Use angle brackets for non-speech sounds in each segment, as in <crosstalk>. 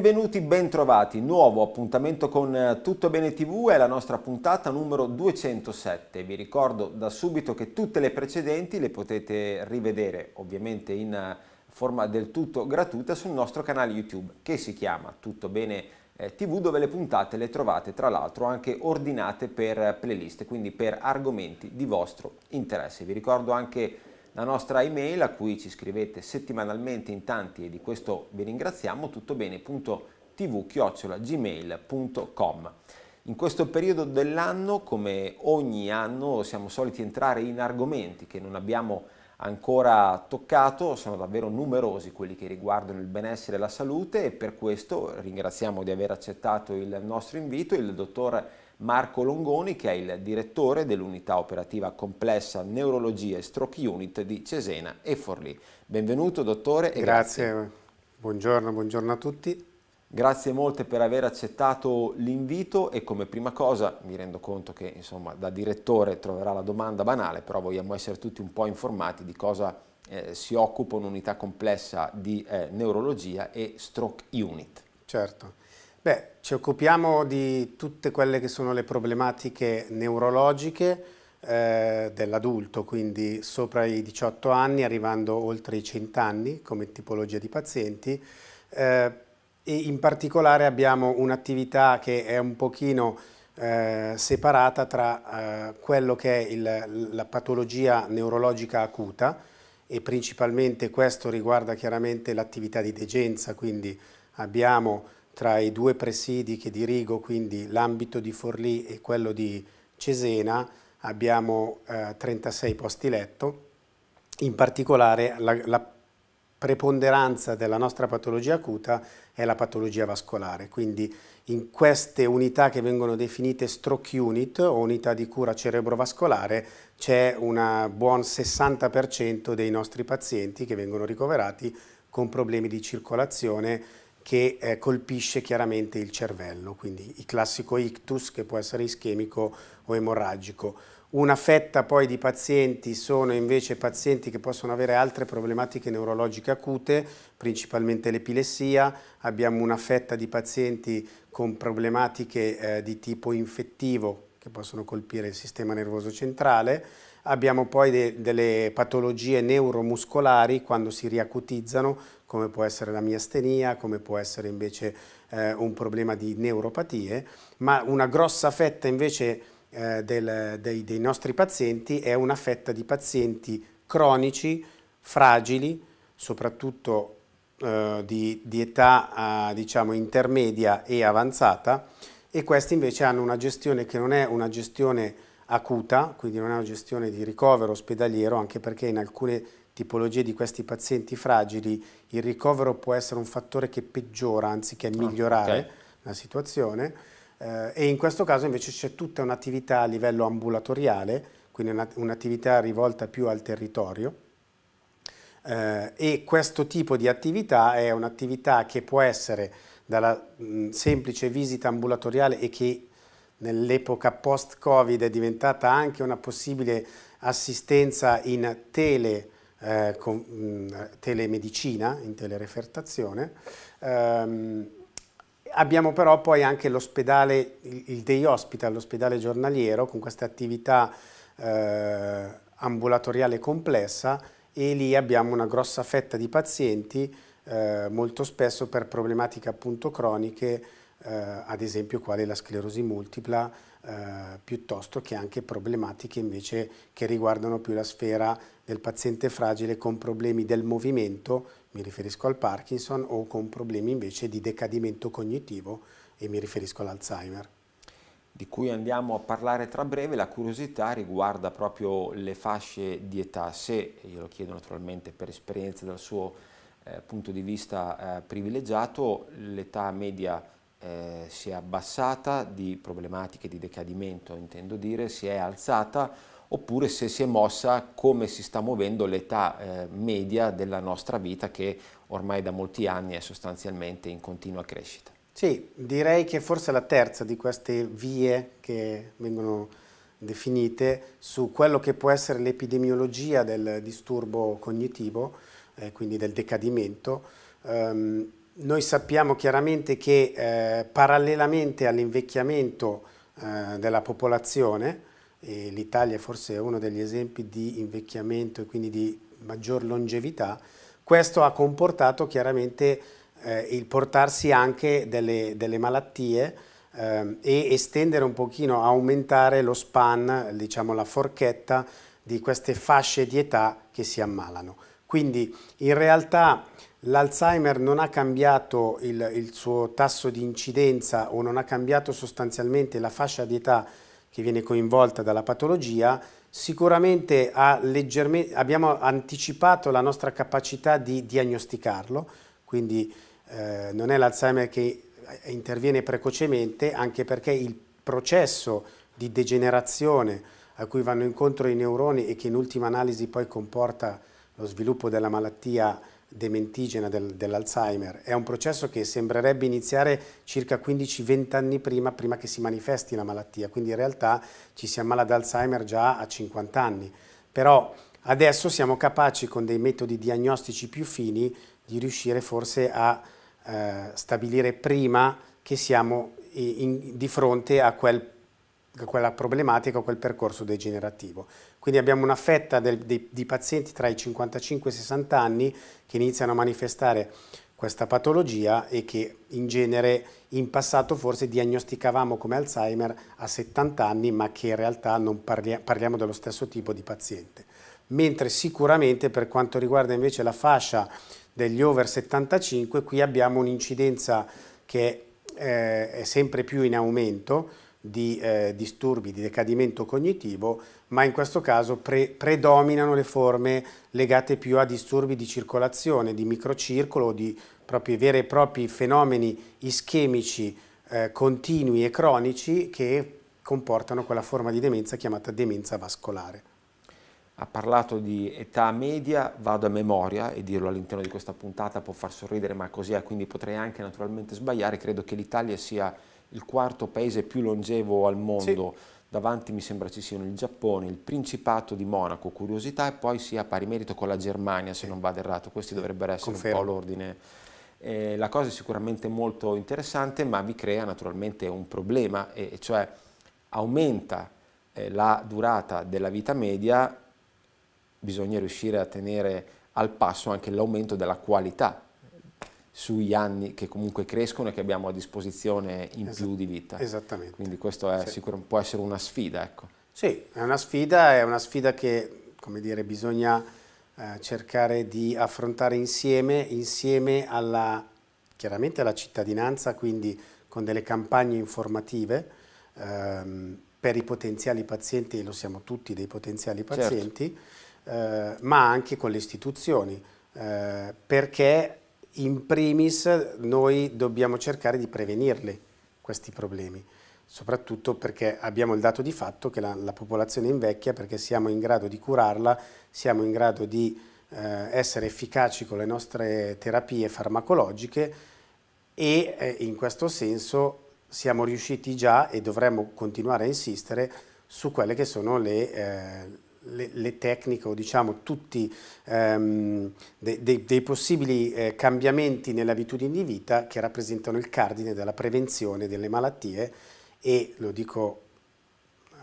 Benvenuti, bentrovati, nuovo appuntamento con eh, Tutto Bene TV, è la nostra puntata numero 207. Vi ricordo da subito che tutte le precedenti le potete rivedere ovviamente in eh, forma del tutto gratuita sul nostro canale YouTube che si chiama Tutto Bene eh, TV dove le puntate le trovate tra l'altro anche ordinate per playlist, quindi per argomenti di vostro interesse. Vi ricordo anche la nostra email a cui ci scrivete settimanalmente in tanti e di questo vi ringraziamo, tuttobene.tv-gmail.com. In questo periodo dell'anno, come ogni anno, siamo soliti entrare in argomenti che non abbiamo ancora toccato, sono davvero numerosi quelli che riguardano il benessere e la salute e per questo ringraziamo di aver accettato il nostro invito il dottor Marco Longoni che è il direttore dell'unità operativa complessa neurologia e stroke unit di Cesena e Forlì. Benvenuto dottore e grazie. grazie. Buongiorno, buongiorno a tutti. Grazie molte per aver accettato l'invito e come prima cosa mi rendo conto che insomma da direttore troverà la domanda banale, però vogliamo essere tutti un po' informati di cosa eh, si occupa un'unità complessa di eh, neurologia e stroke unit. Certo, Beh, ci occupiamo di tutte quelle che sono le problematiche neurologiche eh, dell'adulto, quindi sopra i 18 anni, arrivando oltre i 100 anni come tipologia di pazienti. Eh, e in particolare abbiamo un'attività che è un pochino eh, separata tra eh, quello che è il, la patologia neurologica acuta e principalmente questo riguarda chiaramente l'attività di degenza, quindi abbiamo tra i due presidi che dirigo, quindi l'ambito di Forlì e quello di Cesena, abbiamo eh, 36 posti letto. In particolare la, la, preponderanza della nostra patologia acuta è la patologia vascolare, quindi in queste unità che vengono definite stroke unit o unità di cura cerebrovascolare c'è un buon 60% dei nostri pazienti che vengono ricoverati con problemi di circolazione che eh, colpisce chiaramente il cervello, quindi il classico ictus che può essere ischemico o emorragico. Una fetta poi di pazienti sono invece pazienti che possono avere altre problematiche neurologiche acute, principalmente l'epilessia, abbiamo una fetta di pazienti con problematiche eh, di tipo infettivo che possono colpire il sistema nervoso centrale, abbiamo poi de delle patologie neuromuscolari quando si riacutizzano, come può essere la miastenia, come può essere invece eh, un problema di neuropatie, ma una grossa fetta invece eh, del, dei, dei nostri pazienti è una fetta di pazienti cronici, fragili, soprattutto eh, di, di, età eh, diciamo intermedia e avanzata e questi invece hanno una gestione che non è una gestione acuta, quindi non è una gestione di ricovero ospedaliero, anche perché in alcune tipologie di questi pazienti fragili il ricovero può essere un fattore che peggiora anziché ah, migliorare okay. la situazione eh, e in questo caso invece c'è tutta un'attività a livello ambulatoriale, quindi un'attività rivolta più al territorio eh, e questo tipo di attività è un'attività che può essere dalla mh, mm, semplice visita ambulatoriale e che nell'epoca post-Covid è diventata anche una possibile assistenza in tele eh, con, mh, mm, telemedicina, in telerefertazione. Ehm, abbiamo però poi anche l'ospedale, il, il day hospital, l'ospedale giornaliero, con questa attività eh, ambulatoriale complessa e lì abbiamo una grossa fetta di pazienti, eh, molto spesso per problematiche appunto croniche, eh, ad esempio quale la sclerosi multipla, eh, piuttosto che anche problematiche invece che riguardano più la sfera del paziente fragile con problemi del movimento, mi riferisco al Parkinson, o con problemi invece di decadimento cognitivo e mi riferisco all'Alzheimer di cui andiamo a parlare tra breve, la curiosità riguarda proprio le fasce di età. Se, glielo chiedo naturalmente per esperienza dal suo eh, punto di vista eh, privilegiato, l'età media eh, si è abbassata di problematiche di decadimento, intendo dire, si è alzata oppure se si è mossa come si sta muovendo l'età eh, media della nostra vita che ormai da molti anni è sostanzialmente in continua crescita. Sì, direi che forse la terza di queste vie che vengono definite su quello che può essere l'epidemiologia del disturbo cognitivo, eh, quindi del decadimento, ehm, noi sappiamo chiaramente che eh, parallelamente all'invecchiamento eh, della popolazione, l'Italia forse è uno degli esempi di invecchiamento e quindi di maggior longevità, questo ha comportato chiaramente eh, il portarsi anche delle, delle malattie eh, e estendere un pochino, aumentare lo span, diciamo la forchetta di queste fasce di età che si ammalano. Quindi in realtà L'Alzheimer non ha cambiato il, il, suo tasso di incidenza o non ha cambiato sostanzialmente la fascia di età che viene coinvolta dalla patologia, sicuramente abbiamo anticipato la nostra capacità di diagnosticarlo, quindi eh, non è l'Alzheimer che eh, interviene precocemente, anche perché il processo di degenerazione a cui vanno incontro i neuroni e che in ultima analisi poi comporta lo sviluppo della malattia dementigena del, dell'Alzheimer. È un processo che sembrerebbe iniziare circa 15-20 anni prima, prima che si manifesti la malattia, quindi in realtà ci si ammala di Alzheimer già a 50 anni. Però adesso siamo capaci con dei metodi diagnostici più fini di riuscire forse a eh, stabilire prima che siamo in, in, di fronte a, quel, a quella problematica, a quel percorso degenerativo. Quindi abbiamo una fetta del, dei, di pazienti tra i 55 e i 60 anni che iniziano a manifestare questa patologia e che in genere in passato forse diagnosticavamo come Alzheimer a 70 anni, ma che in realtà non parlia, parliamo dello stesso tipo di paziente. Mentre sicuramente per quanto riguarda invece la fascia degli over 75, qui abbiamo un'incidenza che eh, è sempre più in aumento, di eh, disturbi di decadimento cognitivo, ma in questo caso pre predominano le forme legate più a disturbi di circolazione, di microcircolo, di propri, veri e propri fenomeni ischemici eh, continui e cronici che comportano quella forma di demenza chiamata demenza vascolare. Ha parlato di età media, vado a memoria e dirlo all'interno di questa puntata può far sorridere, ma così è, quindi potrei anche naturalmente sbagliare. Credo che l'Italia sia il quarto paese più longevo al mondo. Sì. Davanti mi sembra ci siano il Giappone, il Principato di Monaco, curiosità, e poi sia pari merito con la Germania, se sì. non vado errato. Questi dovrebbero essere Confermo. un po' l'ordine. Eh, la cosa è sicuramente molto interessante, ma vi crea naturalmente un problema, e cioè aumenta eh, la durata della vita media, bisogna riuscire a tenere al passo anche l'aumento della qualità sugli anni che comunque crescono e che abbiamo a disposizione in esatto, più di vita. Esattamente. Quindi questa sì. può essere una sfida. Ecco. Sì, è una sfida, è una sfida che dire, bisogna eh, cercare di affrontare insieme, insieme alla, chiaramente alla cittadinanza, quindi con delle campagne informative ehm, per i potenziali pazienti, e lo siamo tutti dei potenziali certo. pazienti, certo. eh, ma anche con le istituzioni, eh, perché in primis noi dobbiamo cercare di prevenirli questi problemi, soprattutto perché abbiamo il dato di fatto che la, la popolazione invecchia perché siamo in grado di curarla, siamo in grado di eh, essere efficaci con le nostre terapie farmacologiche e eh, in questo senso siamo riusciti già e dovremmo continuare a insistere su quelle che sono le, eh, le, le tecniche o diciamo tutti ehm, de, de, dei possibili eh, cambiamenti abitudini di vita che rappresentano il cardine della prevenzione delle malattie e lo dico eh,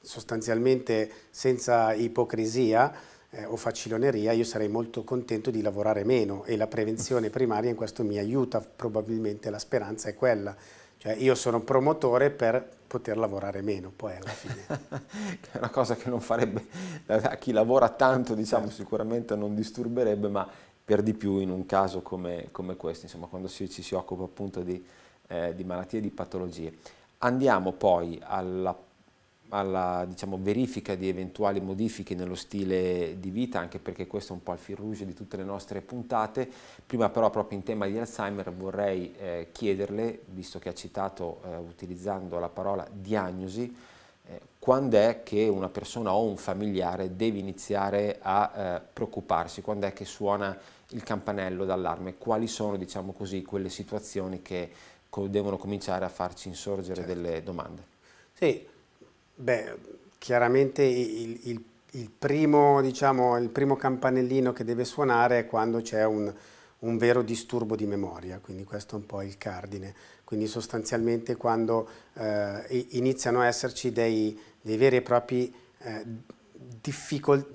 sostanzialmente senza ipocrisia eh, o faciloneria io sarei molto contento di lavorare meno e la prevenzione primaria in questo mi aiuta probabilmente la speranza è quella cioè io sono promotore per poter lavorare meno poi alla fine. <laughs> è una cosa che non farebbe, a chi lavora tanto diciamo certo. sicuramente non disturberebbe, ma per di più in un caso come, come questo, insomma quando si, ci si occupa appunto di, eh, di malattie di patologie. Andiamo poi alla alla diciamo, verifica di eventuali modifiche nello stile di vita, anche perché questo è un po' il fil rouge di tutte le nostre puntate. Prima però proprio in tema di Alzheimer vorrei eh, chiederle, visto che ha citato eh, utilizzando la parola diagnosi, eh, quando è che una persona o un familiare deve iniziare a eh, preoccuparsi, quando è che suona il campanello d'allarme, quali sono diciamo così, quelle situazioni che co devono cominciare a farci insorgere certo. delle domande. Sì Beh, chiaramente il, il, il, primo, diciamo, il, primo, campanellino che deve suonare è quando c'è un, un, vero disturbo di memoria, quindi questo è un po' il cardine. Quindi sostanzialmente quando eh, iniziano a esserci dei, dei propri, eh,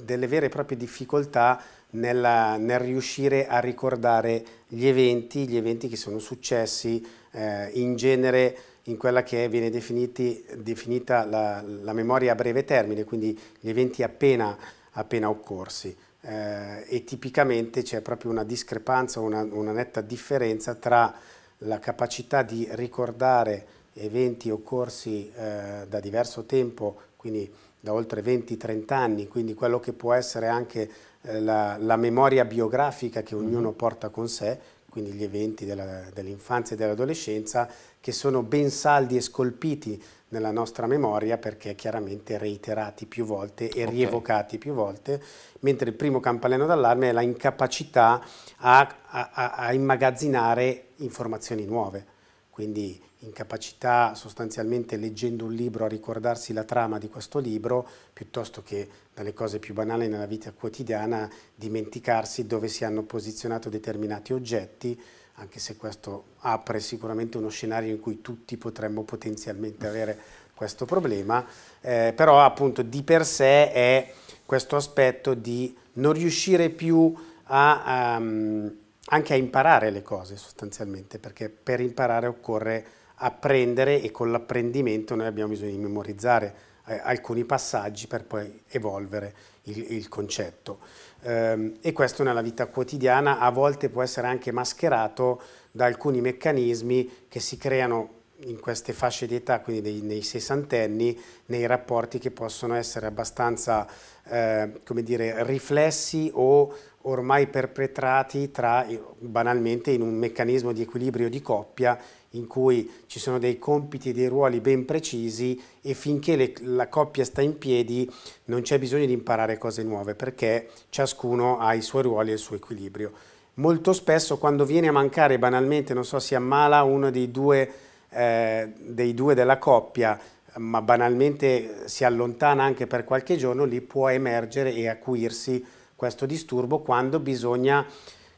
delle vere e proprie difficoltà nella, nel riuscire a ricordare gli eventi, gli eventi che sono successi eh, in genere in quella che viene definiti, definita la, la, memoria a breve termine, quindi gli eventi appena, appena occorsi. Eh, e tipicamente c'è proprio una discrepanza, una, una netta differenza tra la capacità di ricordare eventi occorsi eh, da diverso tempo, quindi da oltre 20-30 anni, quindi quello che può essere anche eh, la, la, memoria biografica che mm-hmm. ognuno porta con sé, quindi gli eventi dell'infanzia e dell'adolescenza, che sono ben saldi e scolpiti nella nostra memoria perché chiaramente reiterati più volte e okay. rievocati più volte, mentre il primo campanello d'allarme è la incapacità a, a, a immagazzinare informazioni nuove. Quindi incapacità sostanzialmente leggendo un libro a ricordarsi la trama di questo libro, piuttosto che dalle cose più banali nella vita quotidiana dimenticarsi dove si hanno posizionato determinati oggetti, anche se questo apre sicuramente uno scenario in cui tutti potremmo potenzialmente avere questo problema, eh, però appunto di per sé è questo aspetto di non riuscire più a, um, anche a imparare le cose sostanzialmente, perché per imparare occorre apprendere e con l'apprendimento noi abbiamo bisogno di memorizzare eh, alcuni passaggi per poi evolvere il, il concetto. Ehm, e questo nella vita quotidiana a volte può essere anche mascherato da alcuni meccanismi che si creano in queste fasce di età, quindi dei, nei sessantenni, nei rapporti che possono essere abbastanza, eh, come dire, riflessi o ormai perpetrati tra, banalmente, in un meccanismo di equilibrio di coppia in cui ci sono dei compiti e dei ruoli ben precisi e finché le, la coppia sta in piedi non c'è bisogno di imparare cose nuove perché ciascuno ha i suoi ruoli e il suo equilibrio. Molto spesso quando viene a mancare banalmente, non so, si ammala uno dei due, eh, dei due della coppia, ma banalmente si allontana anche per qualche giorno, lì può emergere e acuirsi questo disturbo quando bisogna,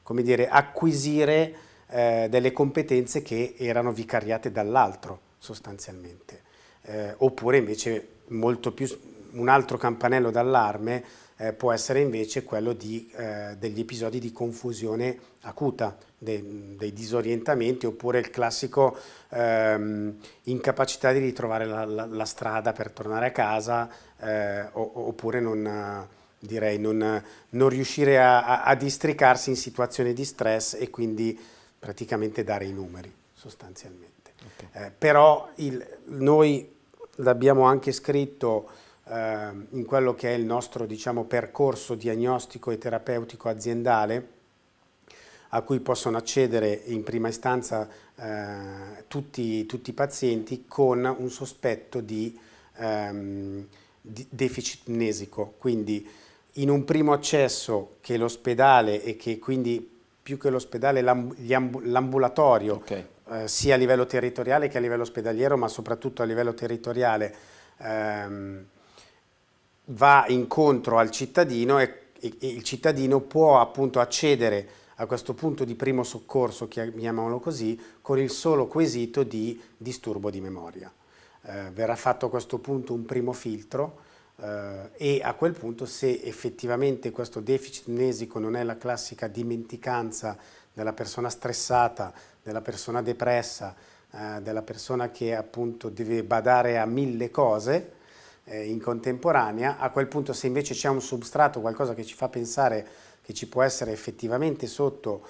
come dire, acquisire eh, delle competenze che erano vicariate dall'altro sostanzialmente, eh, oppure invece molto più un altro campanello d'allarme eh, può essere invece quello di, eh, degli episodi di confusione acuta, de, dei disorientamenti oppure il classico ehm, incapacità di ritrovare la, la, la, strada per tornare a casa eh, oppure non, direi, non, non riuscire a, a, districarsi in situazioni di stress e quindi praticamente dare i numeri sostanzialmente. Okay. Eh, però il, noi l'abbiamo anche scritto eh, in quello che è il nostro diciamo, percorso diagnostico e terapeutico aziendale, a cui possono accedere in prima istanza eh, tutti, tutti, i pazienti con un sospetto di, ehm, di deficit mnesico. Quindi in un primo accesso che l'ospedale e che quindi più che l'ospedale, l'ambulatorio, okay. eh, sia a livello territoriale che a livello ospedaliero, ma soprattutto a livello territoriale, ehm, va incontro al cittadino e, e, e, il cittadino può appunto accedere a questo punto di primo soccorso, chiamiamolo così, con il solo quesito di disturbo di memoria. Eh, verrà fatto a questo punto un primo filtro Uh, e a quel punto se effettivamente questo deficit mnesico non è la classica dimenticanza della persona stressata, della persona depressa, uh, della persona che appunto deve badare a mille cose eh, in contemporanea, a quel punto se invece c'è un substrato, qualcosa che ci fa pensare che ci può essere effettivamente sotto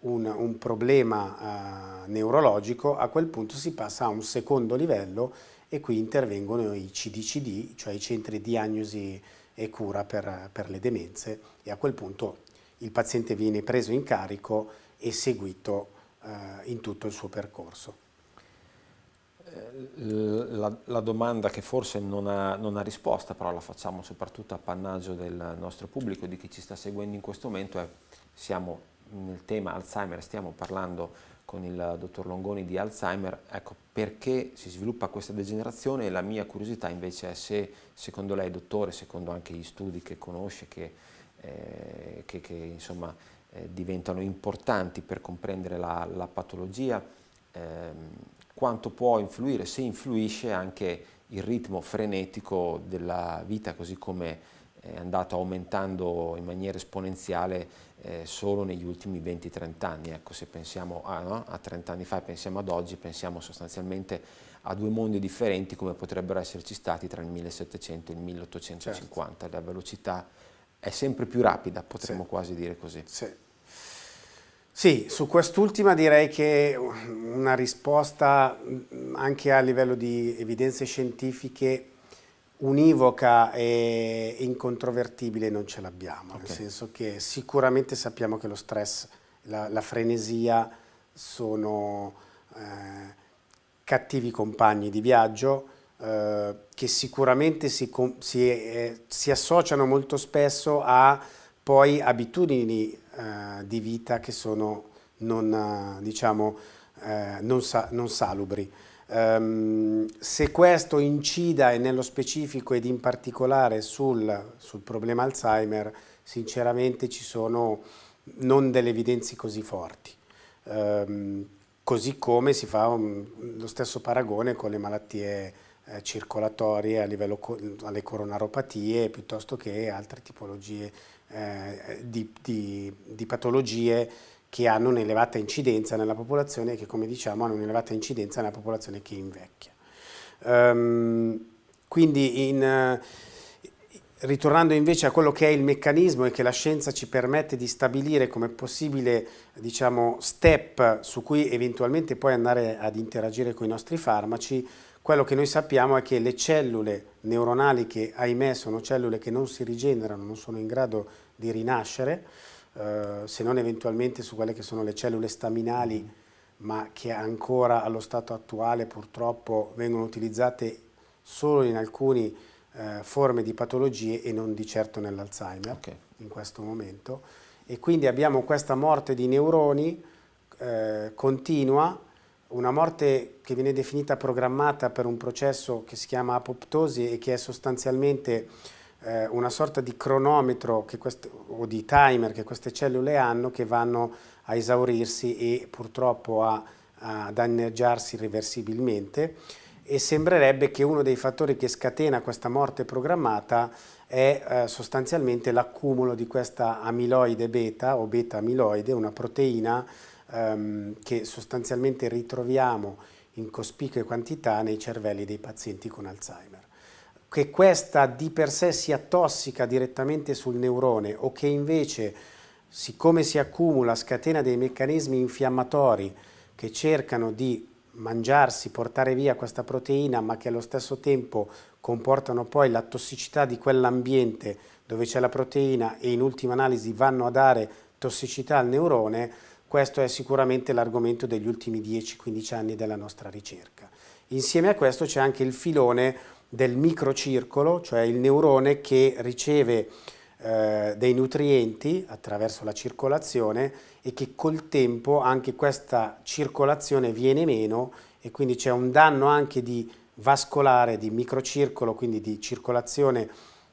un, un problema uh, neurologico, a quel punto si passa a un secondo livello e qui intervengono i CDCD, cioè i centri diagnosi e cura per, per le demenze e a quel punto il paziente viene preso in carico e seguito eh, in tutto il suo percorso. Eh, la, la, domanda che forse non ha, non ha, risposta, però la facciamo soprattutto a pannaggio del nostro pubblico, di chi ci sta seguendo in questo momento, è siamo nel tema Alzheimer, stiamo parlando con il dottor Longoni di Alzheimer, ecco perché si sviluppa questa degenerazione e la mia curiosità invece è se secondo lei, dottore, secondo anche gli studi che conosce, che, eh, che, che insomma, eh, diventano importanti per comprendere la, la patologia, ehm, quanto può influire, se influisce anche il ritmo frenetico della vita, così come è andata aumentando in maniera esponenziale eh, solo negli ultimi 20-30 anni. Ecco, se pensiamo a, no? a 30 anni fa e pensiamo ad oggi, pensiamo sostanzialmente a due mondi differenti come potrebbero esserci stati tra il 1700 e il 1850. Certo. La velocità è sempre più rapida, potremmo sì. quasi dire così. Sì. Sì, su quest'ultima direi che una risposta mm, anche a livello di evidenze scientifiche univoca e incontrovertibile non ce l'abbiamo, okay. nel senso che sicuramente sappiamo che lo stress, la, la frenesia sono eh, cattivi compagni di viaggio eh, che sicuramente si, si, eh, si, associano molto spesso a poi abitudini eh, di vita che sono non, diciamo, eh, non, sa non salubri. Um, se questo incida e nello specifico ed in particolare sul, sul problema Alzheimer, sinceramente ci sono non delle evidenze così forti. Um, così come si fa un, lo stesso paragone con le malattie eh, circolatorie a livello co alle coronaropatie piuttosto che altre tipologie eh, di, di, di patologie che hanno un'elevata incidenza nella popolazione e che come diciamo hanno un'elevata incidenza nella popolazione che invecchia. Um, quindi in, eh, ritornando invece a quello che è il meccanismo e che la scienza ci permette di stabilire come possibile diciamo, step su cui eventualmente poi andare ad interagire con i nostri farmaci, quello che noi sappiamo è che le cellule neuronali che ahimè sono cellule che non si rigenerano, non sono in grado di rinascere, eh, se non eventualmente su quelle che sono le cellule staminali, mm. ma che ancora allo stato attuale purtroppo vengono utilizzate solo in alcune eh, forme di patologie e non di certo nell'Alzheimer okay. in questo momento. E quindi abbiamo questa morte di neuroni eh, continua, una morte che viene definita programmata per un processo che si chiama apoptosi e che è sostanzialmente eh, una sorta di cronometro queste, o di timer che queste cellule hanno che vanno a esaurirsi e purtroppo a, a danneggiarsi irreversibilmente e sembrerebbe che uno dei fattori che scatena questa morte programmata è eh, sostanzialmente l'accumulo di questa amiloide beta o beta amiloide, una proteina ehm, che sostanzialmente ritroviamo in cospicue quantità nei cervelli dei pazienti con Alzheimer che questa di per sé sia tossica direttamente sul neurone o che invece, siccome si accumula, scatena dei meccanismi infiammatori che cercano di mangiarsi, portare via questa proteina, ma che allo stesso tempo comportano poi la tossicità di quell'ambiente dove c'è la proteina e in ultima analisi vanno a dare tossicità al neurone, questo è sicuramente l'argomento degli ultimi 10-15 anni della nostra ricerca. Insieme a questo c'è anche il filone del microcircolo, cioè il neurone che riceve eh, dei nutrienti attraverso la circolazione e che col tempo anche questa circolazione viene meno e quindi c'è un danno anche di vascolare, di microcircolo, quindi di circolazione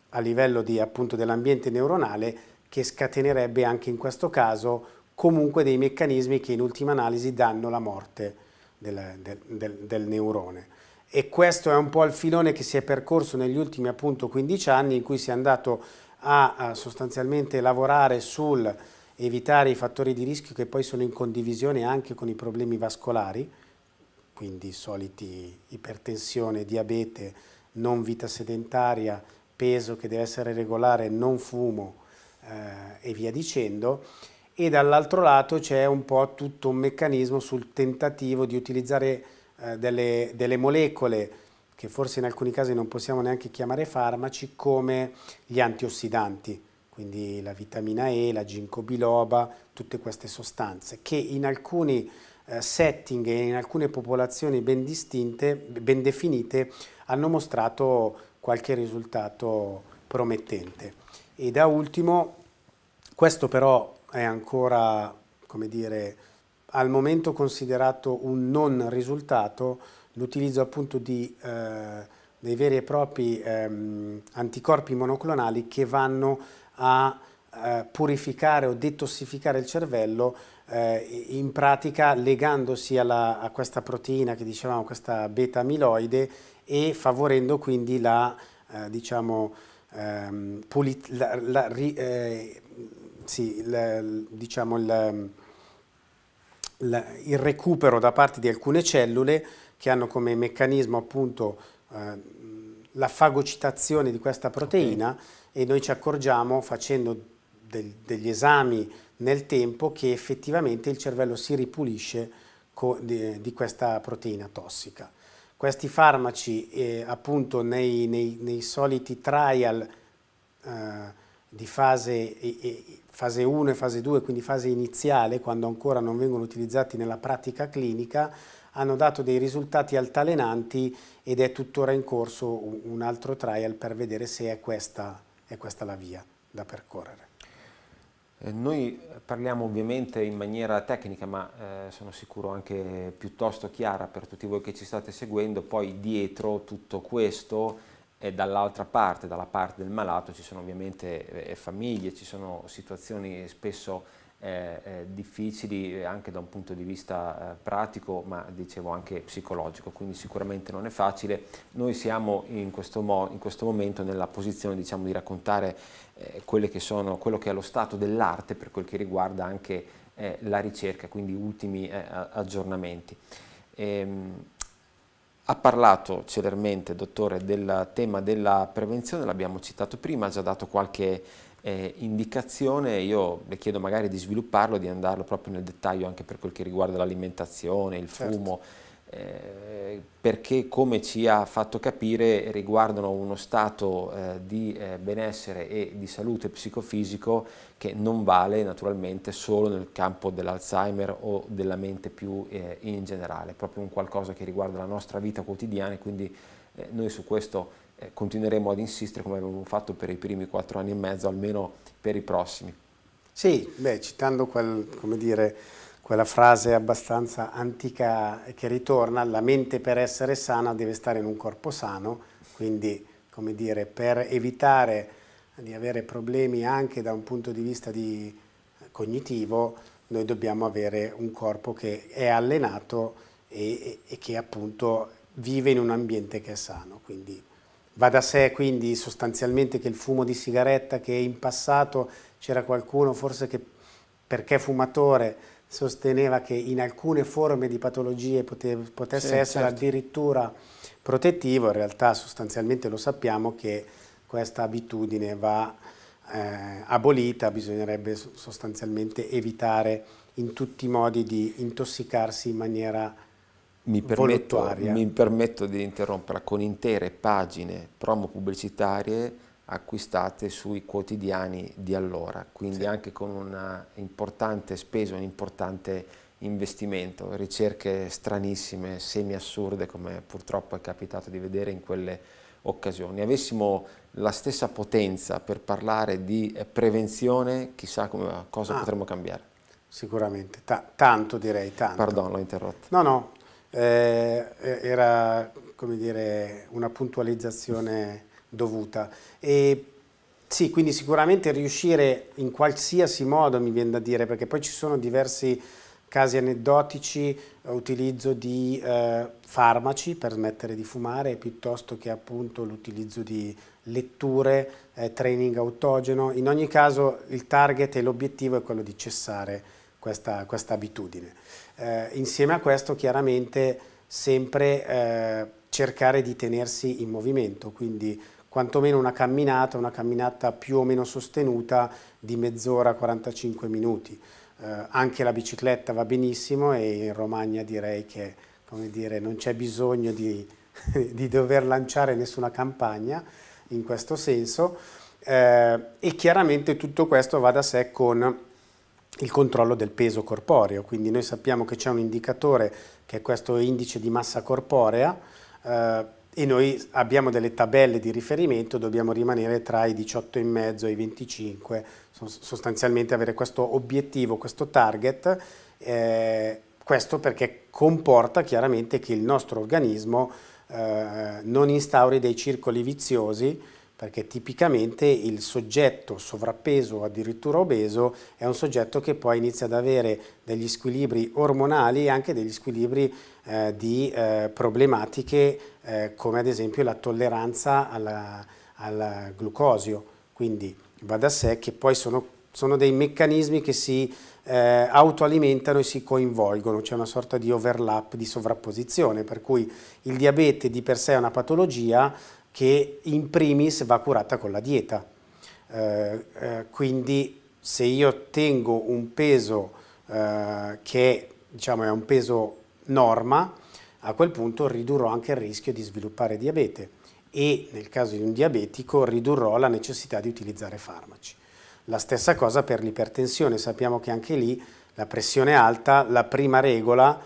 a livello dell'ambiente neuronale che scatenerebbe anche in questo caso comunque dei meccanismi che in ultima analisi danno la morte del, del, del, del neurone e questo è un po' il filone che si è percorso negli ultimi appunto 15 anni in cui si è andato a, a sostanzialmente lavorare sul evitare i fattori di rischio che poi sono in condivisione anche con i problemi vascolari, quindi i soliti ipertensione, diabete, non vita sedentaria, peso che deve essere regolare, non fumo eh, e via dicendo e dall'altro lato c'è un po' tutto un meccanismo sul tentativo di utilizzare eh, delle, delle molecole che forse in alcuni casi non possiamo neanche chiamare farmaci, come gli antiossidanti, quindi la vitamina E, la ginkgo biloba, tutte queste sostanze, che in alcuni eh, setting e in alcune popolazioni ben distinte, ben definite, hanno mostrato qualche risultato promettente. E da ultimo, questo però è ancora, come dire, al momento considerato un non risultato l'utilizzo appunto di eh, dei veri e propri ehm, anticorpi monoclonali che vanno a eh, purificare o detossificare il cervello eh, in pratica legandosi alla, a questa proteina che dicevamo, questa beta amiloide e favorendo quindi la, eh, diciamo, ehm, la, la, ri, eh, sì, la diciamo, il il recupero da parte di alcune cellule che hanno come meccanismo appunto eh, la fagocitazione di questa proteina okay. e noi ci accorgiamo facendo del, degli esami nel tempo che effettivamente il cervello si ripulisce di, di, questa proteina tossica. Questi farmaci eh, appunto nei, nei, nei, soliti trial eh, di fase fase 1 e fase 2, quindi fase iniziale, quando ancora non vengono utilizzati nella pratica clinica, hanno dato dei risultati altalenanti ed è tuttora in corso un altro trial per vedere se è questa, è questa la via da percorrere. Eh, noi parliamo ovviamente in maniera tecnica, ma eh, sono sicuro anche piuttosto chiara per tutti voi che ci state seguendo, poi dietro tutto questo e dall'altra parte, dalla parte del malato, ci sono ovviamente eh, eh famiglie, ci sono situazioni spesso eh, eh difficili eh, anche da un punto di vista pratico, ma dicevo anche psicologico, quindi sicuramente non è facile. Noi siamo in questo, mo in questo momento nella posizione diciamo, di raccontare che sono, quello che è lo stato dell'arte per quel che riguarda anche la ricerca, quindi ultimi aggiornamenti. Ehm, ha parlato celermente, dottore, del tema della prevenzione, l'abbiamo citato prima, ha già dato qualche eh, indicazione, io le chiedo magari di svilupparlo, di andarlo proprio nel dettaglio anche per quel che riguarda l'alimentazione, il certo. fumo eh, perché come ci ha fatto capire riguardano uno stato eh, di eh, benessere e di salute psicofisico che non vale naturalmente solo nel campo dell'Alzheimer o della mente più eh, in generale, proprio un qualcosa che riguarda la nostra vita quotidiana e quindi eh, noi su questo continueremo ad insistere come abbiamo fatto per i primi quattro anni e mezzo, almeno per i prossimi. Sì, beh, citando quel, come dire, quella frase abbastanza antica che ritorna, la mente per essere sana deve stare in un corpo sano, quindi come dire, per evitare di avere problemi anche da un punto di vista di eh, cognitivo, noi dobbiamo avere un corpo che è allenato e, e che appunto vive in un ambiente che è sano. Quindi va da sé quindi sostanzialmente che il fumo di sigaretta che in passato c'era qualcuno forse che perché fumatore sosteneva che in alcune forme di patologie potesse sì, essere certo. addirittura protettivo, in realtà sostanzialmente lo sappiamo che questa abitudine va eh, abolita, bisognerebbe sostanzialmente evitare in tutti i modi di intossicarsi in maniera mi permetto, voluttuaria. Mi permetto di interrompere con intere pagine promo pubblicitarie acquistate sui quotidiani di allora, quindi sì. anche con un eh, importante speso, un importante investimento, ricerche stranissime, semi-assurde come purtroppo è capitato di vedere in quelle occasioni. Avessimo la stessa potenza per parlare di eh, prevenzione, chissà come, cosa ah, potremmo cambiare. Sicuramente, Ta tanto direi, tanto. Perdono, l'ho interrotto. No, no, eh, eh, era come dire una puntualizzazione dovuta. E sì, quindi sicuramente riuscire in qualsiasi modo, mi viene da dire, perché poi ci sono diversi casi aneddotici, eh, utilizzo di eh, farmaci per smettere di fumare piuttosto che appunto l'utilizzo di letture, eh, training autogeno. In ogni caso il target e l'obiettivo è quello di cessare questa, questa abitudine. Eh, insieme a questo chiaramente sempre eh, cercare di tenersi in movimento, quindi quantomeno una camminata, una camminata più o meno sostenuta di mezz'ora, 45 minuti. Eh, anche la bicicletta va benissimo e in Romagna direi che dire, non c'è bisogno di, <laughs> di, dover lanciare nessuna campagna in questo senso eh, e chiaramente tutto questo va da sé con il controllo del peso corporeo, quindi noi sappiamo che c'è un indicatore che è questo indice di massa corporea eh, e noi abbiamo delle tabelle di riferimento, dobbiamo rimanere tra i 18,5 e i 25, sostanzialmente avere questo obiettivo, questo target, eh, questo perché comporta chiaramente che il nostro organismo eh, non instauri dei circoli viziosi perché tipicamente il soggetto sovrappeso o addirittura obeso è un soggetto che poi inizia ad avere degli squilibri ormonali e anche degli squilibri eh, di eh, problematiche eh, come ad esempio la tolleranza alla, al glucosio. Quindi va da sé che poi sono, sono dei meccanismi che si eh, autoalimentano e si coinvolgono, c'è una sorta di overlap, di sovrapposizione, per cui il diabete di per sé è una patologia, che in primis va curata con la dieta. Eh, eh, quindi se io tengo un peso eh, che diciamo, è un peso norma, a quel punto ridurrò anche il rischio di sviluppare diabete e nel caso di un diabetico ridurrò la necessità di utilizzare farmaci. La stessa cosa per l'ipertensione, sappiamo che anche lì la pressione alta, la prima regola,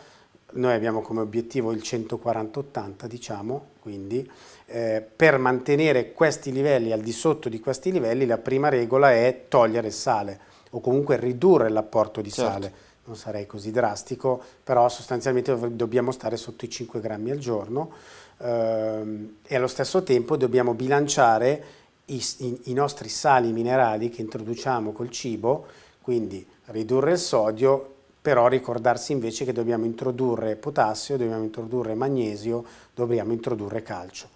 noi abbiamo come obiettivo il 140-80 diciamo, quindi eh, per mantenere questi livelli al di sotto di questi livelli la prima regola è togliere il sale o comunque ridurre l'apporto di certo. sale. Non sarei così drastico, però sostanzialmente dobbiamo stare sotto i 5 grammi al giorno ehm, e allo stesso tempo dobbiamo bilanciare i, i, i nostri sali minerali che introduciamo col cibo, quindi ridurre il sodio però ricordarsi invece che dobbiamo introdurre potassio, dobbiamo introdurre magnesio, dobbiamo introdurre calcio.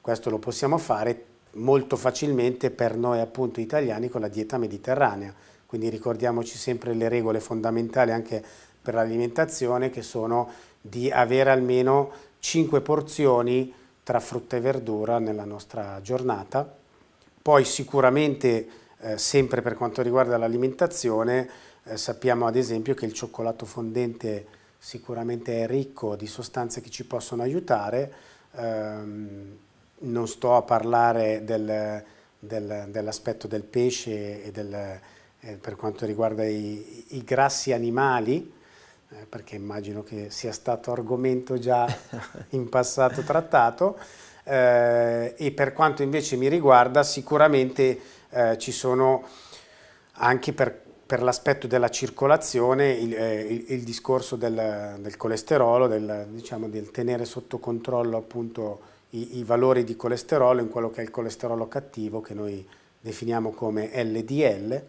Questo lo possiamo fare molto facilmente per noi appunto italiani con la dieta mediterranea, quindi ricordiamoci sempre le regole fondamentali anche per l'alimentazione che sono di avere almeno 5 porzioni tra frutta e verdura nella nostra giornata. Poi sicuramente, eh, sempre per quanto riguarda l'alimentazione, eh, sappiamo ad esempio che il cioccolato fondente sicuramente è ricco di sostanze che ci possono aiutare, ehm, non sto a parlare del, del, dell'aspetto del pesce e del, eh, per quanto riguarda i, i grassi animali, eh, perché immagino che sia stato argomento già <laughs> in passato trattato, eh, e per quanto invece mi riguarda sicuramente eh, ci sono anche per, per l'aspetto della circolazione il, eh, il, il discorso del, del colesterolo, del, diciamo, del tenere sotto controllo appunto i, i valori di colesterolo in quello che è il colesterolo cattivo che noi definiamo come LDL,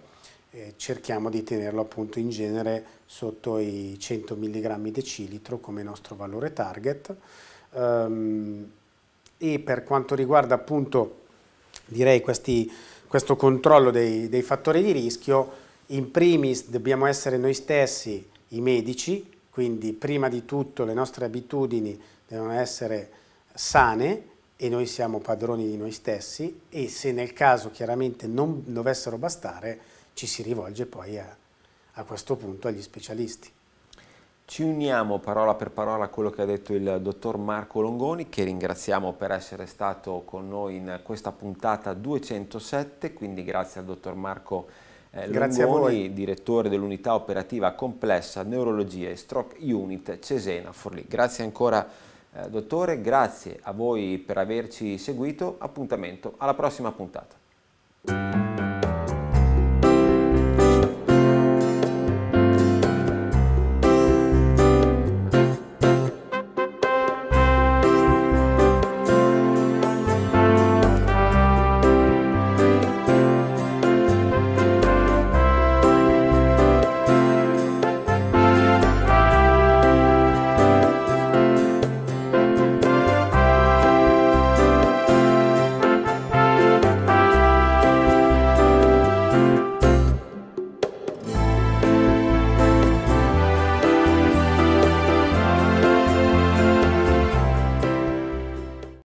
eh, cerchiamo di tenerlo appunto in genere sotto i 100 mg decilitro come nostro valore target. Um, e per quanto riguarda appunto direi questi, questo controllo dei, dei, fattori di rischio, in primis dobbiamo essere noi stessi i medici, quindi prima di tutto le nostre abitudini devono essere sane e noi siamo padroni di noi stessi e se nel caso chiaramente non dovessero bastare ci si rivolge poi a, a questo punto agli specialisti. Ci uniamo parola per parola a quello che ha detto il dottor Marco Longoni, che ringraziamo per essere stato con noi in questa puntata 207, quindi grazie al dottor Marco eh, Longoni, direttore dell'unità operativa complessa neurologia e stroke unit Cesena Forlì. Grazie ancora eh, dottore, grazie a voi per averci seguito, appuntamento alla prossima puntata.